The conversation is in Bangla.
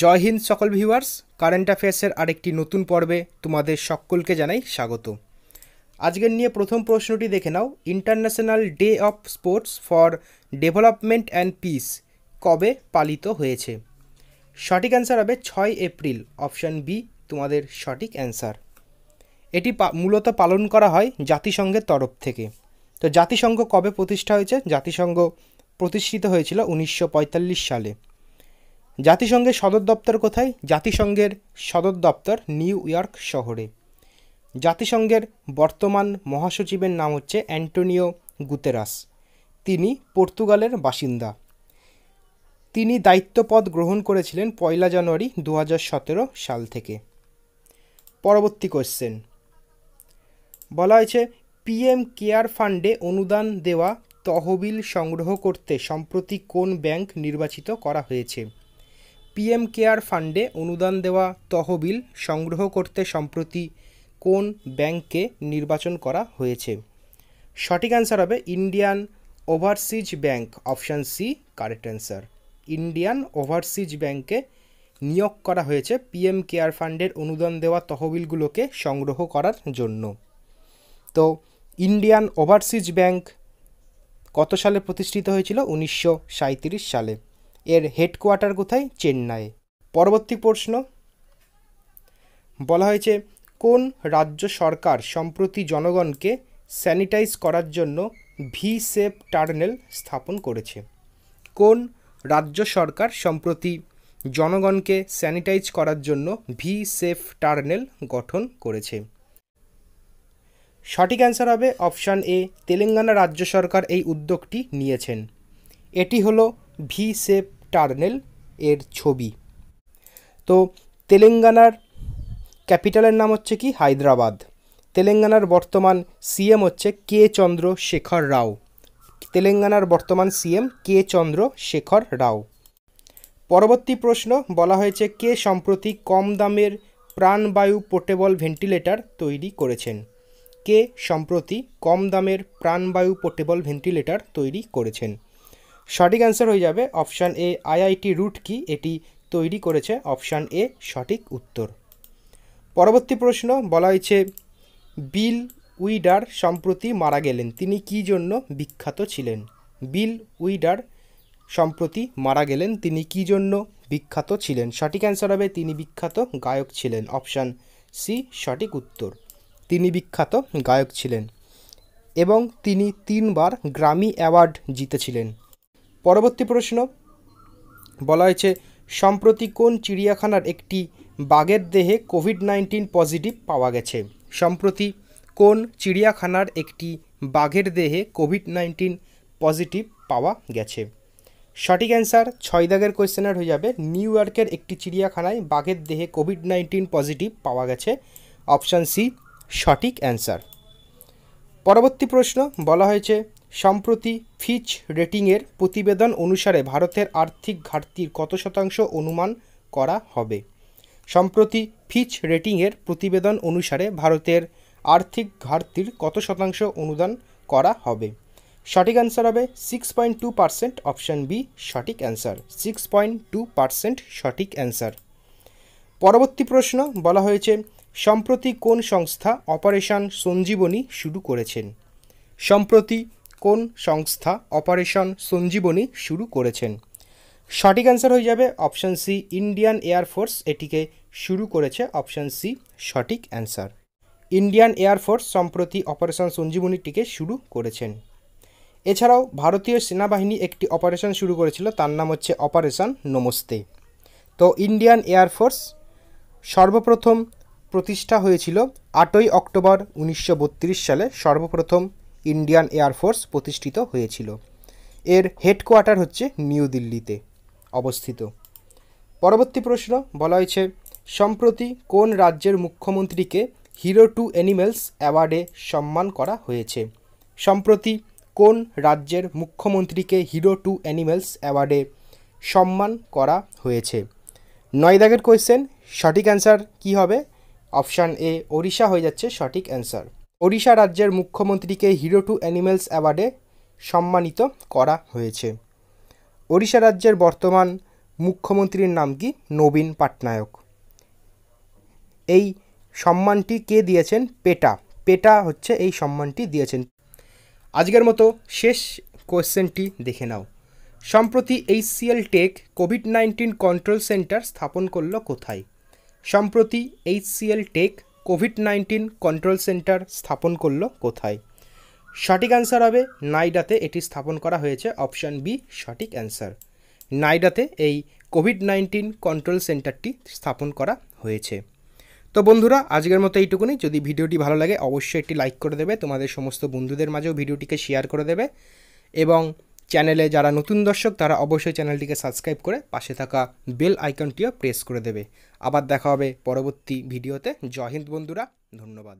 জয় হিন্দ সকল ভিউয়ার্স কারেন্ট অ্যাফেয়ার্সের আরেকটি নতুন পর্বে তোমাদের সকলকে জানাই স্বাগত আজকের নিয়ে প্রথম প্রশ্নটি দেখে নাও international day of sports for development and peace কবে পালিত হয়েছে সঠিক অ্যান্সার হবে ছয় এপ্রিল অপশান বি তোমাদের সঠিক অ্যান্সার এটি মূলত পালন করা হয় জাতিসংঘের তরফ থেকে তো জাতিসংঘ কবে প্রতিষ্ঠা হয়েছে জাতিসংঘ প্রতিষ্ঠিত হয়েছিল উনিশশো সালে জাতিসংঘের সদর দপ্তর কোথায় জাতিসংঘের সদর দপ্তর নিউ ইয়র্ক শহরে জাতিসংঘের বর্তমান মহাসচিবের নাম হচ্ছে অ্যান্টোনিও গুতেরাস তিনি পর্তুগালের বাসিন্দা তিনি দায়িত্বপদ গ্রহণ করেছিলেন পয়লা জানুয়ারি দু সাল থেকে পরবর্তী কোশ্চেন বলা হয়েছে পিএম কেয়ার ফান্ডে অনুদান দেওয়া তহবিল সংগ্রহ করতে সম্প্রতি কোন ব্যাংক নির্বাচিত করা হয়েছে পিএম কেয়ার ফান্ডে অনুদান দেওয়া তহবিল সংগ্রহ করতে সম্প্রতি কোন ব্যাংককে নির্বাচন করা হয়েছে সঠিক অ্যান্সার হবে Indian overseas bank option C correct answer Indian overseas ব্যাংকে নিয়োগ করা হয়েছে পিএম কেয়ার ফান্ডের অনুদান দেওয়া তহবিলগুলোকে সংগ্রহ করার জন্য তো ইন্ডিয়ান ওভারসিজ ব্যাংক কত সালে প্রতিষ্ঠিত হয়েছিল উনিশশো সালে এর হেডকোয়ার্টার কোথায় চেন্নাই পরবর্তী প্রশ্ন বলা হয়েছে কোন রাজ্য সরকার সম্প্রতি জনগণকে স্যানিটাইজ করার জন্য ভি সেফ টার্নেল স্থাপন করেছে কোন রাজ্য সরকার সম্প্রতি জনগণকে স্যানিটাইজ করার জন্য ভি সেফ টার্নেল গঠন করেছে সঠিক অ্যান্সার হবে অপশান এ তেলেঙ্গানা রাজ্য সরকার এই উদ্যোগটি নিয়েছেন এটি হলো ভি সেপ টার্নেল এর ছবি তো তেলেঙ্গানার ক্যাপিটালের নাম হচ্ছে কি হায়দ্রাবাদ তেলেঙ্গানার বর্তমান সিএম হচ্ছে কে চন্দ্র শেখর রাও তেলেঙ্গানার বর্তমান সিএম কে চন্দ্র শেখর রাও পরবর্তী প্রশ্ন বলা হয়েছে কে সম্প্রতি কম দামের প্রাণবায়ু পোর্টেবল ভেন্টিলেটর তৈরি করেছেন কে সম্প্রতি কম দামের প্রাণবায়ু পোর্টেবল ভেন্টিলেটর তৈরি করেছেন সঠিক অ্যান্সার হয়ে যাবে অপশান এ আইআইটি রুট কি এটি তৈরি করেছে অপশান এ সঠিক উত্তর পরবর্তী প্রশ্ন বলা হয়েছে বিল উইডার সম্প্রতি মারা গেলেন তিনি কি জন্য বিখ্যাত ছিলেন বিল উইডার সম্প্রতি মারা গেলেন তিনি কি জন্য বিখ্যাত ছিলেন সঠিক অ্যান্সার হবে তিনি বিখ্যাত গায়ক ছিলেন অপশান সি সঠিক উত্তর তিনি বিখ্যাত গায়ক ছিলেন এবং তিনি তিনবার গ্রামি অ্যাওয়ার্ড জিতেছিলেন পরবর্তী প্রশ্ন বলা হয়েছে সম্প্রতি কোন চিড়িয়াখানার একটি বাঘের দেহে কোভিড নাইন্টিন পজিটিভ পাওয়া গেছে সম্প্রতি কোন চিড়িয়াখানার একটি বাঘের দেহে কোভিড নাইন্টিন পজিটিভ পাওয়া গেছে সঠিক অ্যান্সার ছয় দাগের কোয়েশ্চেনার হয়ে যাবে নিউ ইয়র্কের একটি চিড়িয়াখানায় বাঘের দেহে কোভিড নাইন্টিন পজিটিভ পাওয়া গেছে অপশান সি সঠিক অ্যান্সার পরবর্তী প্রশ্ন বলা হয়েছে সম্প্রতি ফিচ রেটিংয়ের প্রতিবেদন অনুসারে ভারতের আর্থিক ঘাটতির কত শতাংশ অনুমান করা হবে সম্প্রতি ফিচ রেটিংয়ের প্রতিবেদন অনুসারে ভারতের আর্থিক ঘাটতির কত শতাংশ অনুদান করা হবে সঠিক অ্যান্সার হবে six point two percent option B সঠিক answer six point two percent সঠিক অ্যান্সার পরবর্তী প্রশ্ন বলা হয়েছে সম্প্রতি কোন সংস্থা অপারেশন সঞ্জীবনী শুরু করেছেন সম্প্রতি কোন সংস্থা অপারেশন সঞ্জীবনী শুরু করেছেন সঠিক অ্যান্সার হয়ে যাবে অপশান সি ইন্ডিয়ান এয়ারফোর্স এটিকে শুরু করেছে অপশান সি সঠিক অ্যান্সার ইন্ডিয়ান এয়ারফোর্স সম্প্রতি অপারেশন সঞ্জীবনীটিকে শুরু করেছেন এছাড়াও ভারতীয় সেনাবাহিনী একটি অপারেশন শুরু করেছিল তার নাম হচ্ছে অপারেশন নমস্তে তো ইন্ডিয়ান এয়ারফোর্স সর্বপ্রথম প্রতিষ্ঠা হয়েছিল আটই অক্টোবর উনিশশো সালে সর্বপ্রথম ইন্ডিয়ান এয়ারফোর্স প্রতিষ্ঠিত হয়েছিল এর হেডকোয়ার্টার হচ্ছে নিউ দিল্লিতে অবস্থিত পরবর্তী প্রশ্ন বলা হয়েছে সম্প্রতি কোন রাজ্যের মুখ্যমন্ত্রীকে হিরো টু অ্যানিমেলস অ্যাওয়ার্ডে সম্মান করা হয়েছে সম্প্রতি কোন রাজ্যের মুখ্যমন্ত্রীকে হিরো টু অ্যানিমেলস অ্যাওয়ার্ডে সম্মান করা হয়েছে নয় দাগের কোয়েশ্চেন সঠিক অ্যান্সার কি হবে অপশান এ ওড়িশা হয়ে যাচ্ছে সঠিক অ্যান্সার ওড়িশা রাজ্যের মুখ্যমন্ত্রীকে হিরো টু অ্যানিমেলস অ্যাওয়ার্ডে সম্মানিত করা হয়েছে ওড়িশা রাজ্যের বর্তমান মুখ্যমন্ত্রীর নাম কি নবীন পাটনায়ক এই সম্মানটি কে দিয়েছেন পেটা পেটা হচ্ছে এই সম্মানটি দিয়েছেন আজকের মতো শেষ কোয়েশ্চেনটি দেখে নাও সম্প্রতি HCL tech COVID nineteen control centre স্থাপন করল কোথায় সম্প্রতি HCL tech COVID nineteen control centre স্থাপন করলো কোথায় সঠিক অ্যান্সার হবে নাইডাতে এটি স্থাপন করা হয়েছে অপশান বি সঠিক অ্যান্সার নাইডাতে এই কোভিড নাইন্টিন কন্ট্রোল সেন্টারটি স্থাপন করা হয়েছে তো বন্ধুরা আজকের মতো এইটুকুনি যদি ভিডিওটি ভালো লাগে অবশ্যই একটি লাইক করে দেবে তোমাদের সমস্ত বন্ধুদের মাঝেও ভিডিওটিকে শেয়ার করে দেবে এবং চ্যানেলে যারা নতুন দর্শক তারা অবশ্যই চ্যানেলটিকে সাবস্ক্রাইব করে পাশে থাকা বেল আইকনটিও প্রেস করে দেবে আবার দেখা হবে পরবর্তী ভিডিওতে জয় হিন্দ বন্ধুরা ধন্যবাদ